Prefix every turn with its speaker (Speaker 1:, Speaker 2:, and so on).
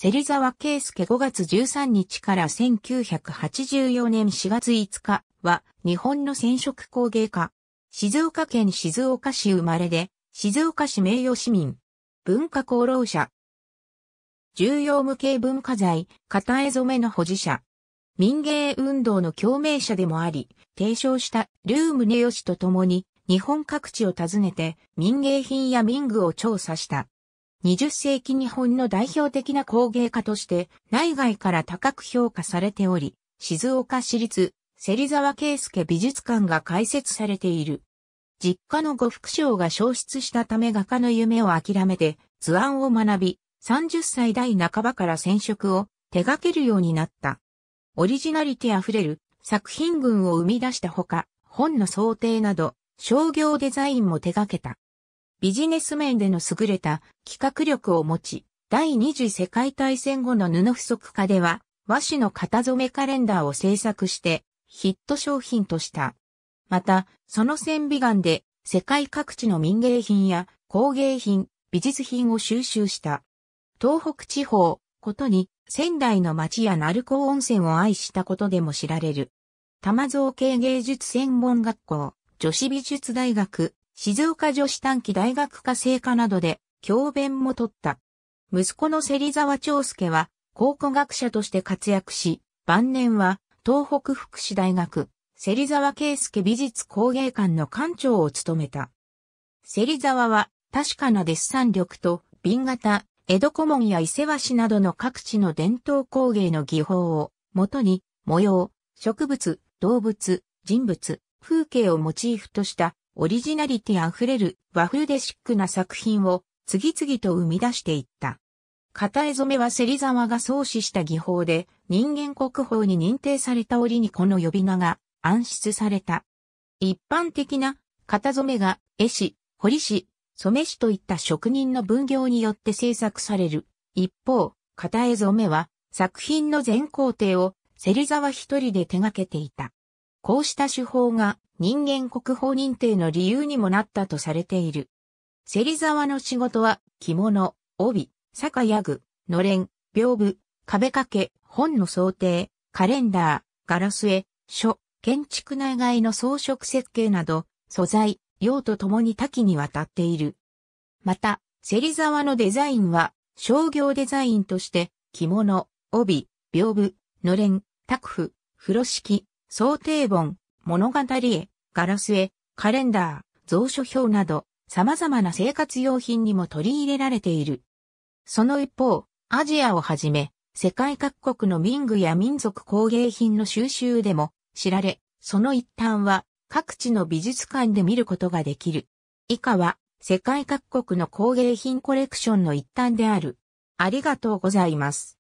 Speaker 1: 芹沢圭介5月13日から1984年4月5日は日本の染色工芸家。静岡県静岡市生まれで、静岡市名誉市民。文化功労者。重要無形文化財、片絵染めの保持者。民芸運動の共鳴者でもあり、提唱したルームネヨシと共に、日本各地を訪ねて民芸品や民具を調査した。20世紀日本の代表的な工芸家として内外から高く評価されており、静岡市立芹沢圭介美術館が開設されている。実家の呉服商が消失したため画家の夢を諦めて図案を学び、30歳代半ばから染色を手掛けるようになった。オリジナリティ溢れる作品群を生み出したほか、本の想定など商業デザインも手掛けた。ビジネス面での優れた企画力を持ち、第二次世界大戦後の布不足化では、和紙の型染めカレンダーを制作してヒット商品とした。また、その線美眼で世界各地の民芸品や工芸品、美術品を収集した。東北地方、ことに仙台の町や鳴子温泉を愛したことでも知られる。玉造形芸術専門学校、女子美術大学、静岡女子短期大学科生科などで教鞭も取った。息子の芹沢長介は考古学者として活躍し、晩年は東北福祉大学、芹沢圭介美術工芸館の館長を務めた。芹沢は確かなデッサン力と瓶型、江戸古門や伊勢和紙などの各地の伝統工芸の技法を元に模様、植物、動物、人物、風景をモチーフとしたオリジナリティあふれる和風でシックな作品を次々と生み出していった。型絵染めは芹沢が創始した技法で人間国宝に認定された折にこの呼び名が暗出された。一般的な型染めが絵師、彫師、染師といった職人の分業によって制作される。一方、型絵染めは作品の全工程を芹沢一人で手掛けていた。こうした手法が人間国宝認定の理由にもなったとされている。芹沢の仕事は着物、帯、酒屋具、のれん、屏風、壁掛け、本の想定、カレンダー、ガラス絵、書、建築内外の装飾設計など、素材、用途ともに多岐にわたっている。また、芹沢のデザインは商業デザインとして着物、帯、屏風、のれん、宅布、風呂敷、想定本、物語絵、ガラス絵、カレンダー、蔵書表など、様々な生活用品にも取り入れられている。その一方、アジアをはじめ、世界各国の民具や民族工芸品の収集でも知られ、その一端は各地の美術館で見ることができる。以下は世界各国の工芸品コレクションの一端である。ありがとうございます。